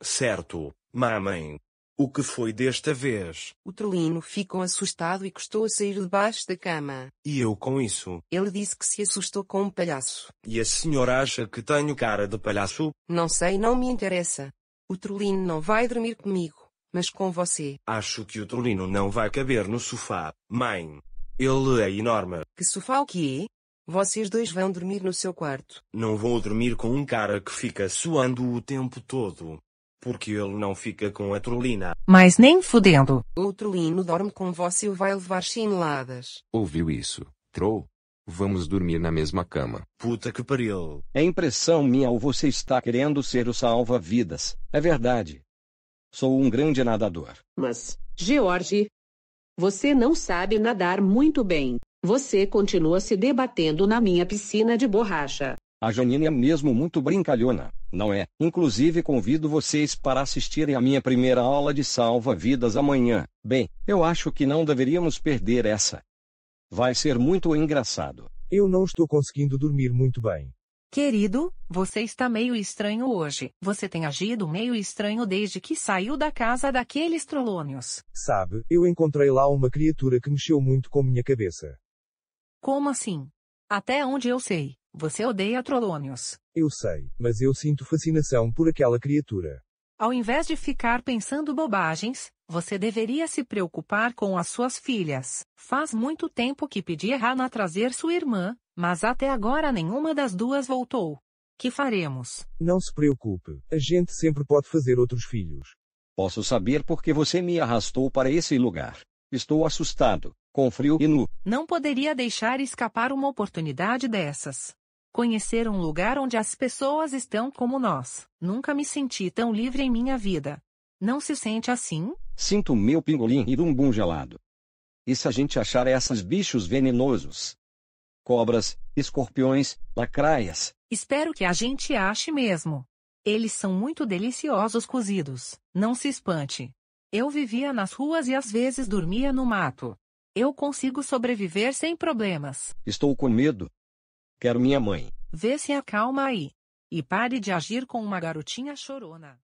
Certo, mamãe. O que foi desta vez? O trolino ficou assustado e custou a sair debaixo da cama. E eu com isso? Ele disse que se assustou com um palhaço. E a senhora acha que tenho cara de palhaço? Não sei, não me interessa. O trolino não vai dormir comigo, mas com você. Acho que o trolino não vai caber no sofá, mãe. Ele é enorme. Que sofá o que é? Vocês dois vão dormir no seu quarto. Não vou dormir com um cara que fica suando o tempo todo. Porque ele não fica com a Trolina. Mas nem fudendo. O Trolino dorme com você e vai levar chineladas. Ouviu isso, Troll? Vamos dormir na mesma cama. Puta que pariu. É impressão minha ou você está querendo ser o salva-vidas. É verdade. Sou um grande nadador. Mas, George, você não sabe nadar muito bem. Você continua se debatendo na minha piscina de borracha. A Janine é mesmo muito brincalhona, não é? Inclusive convido vocês para assistirem a minha primeira aula de salva-vidas amanhã. Bem, eu acho que não deveríamos perder essa. Vai ser muito engraçado. Eu não estou conseguindo dormir muito bem. Querido, você está meio estranho hoje. Você tem agido meio estranho desde que saiu da casa daqueles trolônios. Sabe, eu encontrei lá uma criatura que mexeu muito com minha cabeça. Como assim? Até onde eu sei, você odeia Trolônios. Eu sei, mas eu sinto fascinação por aquela criatura. Ao invés de ficar pensando bobagens, você deveria se preocupar com as suas filhas. Faz muito tempo que pedi a Hannah trazer sua irmã, mas até agora nenhuma das duas voltou. Que faremos? Não se preocupe, a gente sempre pode fazer outros filhos. Posso saber por que você me arrastou para esse lugar. Estou assustado, com frio e nu. Não poderia deixar escapar uma oportunidade dessas. Conhecer um lugar onde as pessoas estão como nós. Nunca me senti tão livre em minha vida. Não se sente assim? Sinto meu pingolim e bumbum gelado. E se a gente achar esses bichos venenosos? Cobras, escorpiões, lacraias. Espero que a gente ache mesmo. Eles são muito deliciosos cozidos, não se espante. Eu vivia nas ruas e às vezes dormia no mato. Eu consigo sobreviver sem problemas. Estou com medo, Quero minha mãe. Vê se acalma aí. E pare de agir com uma garotinha chorona.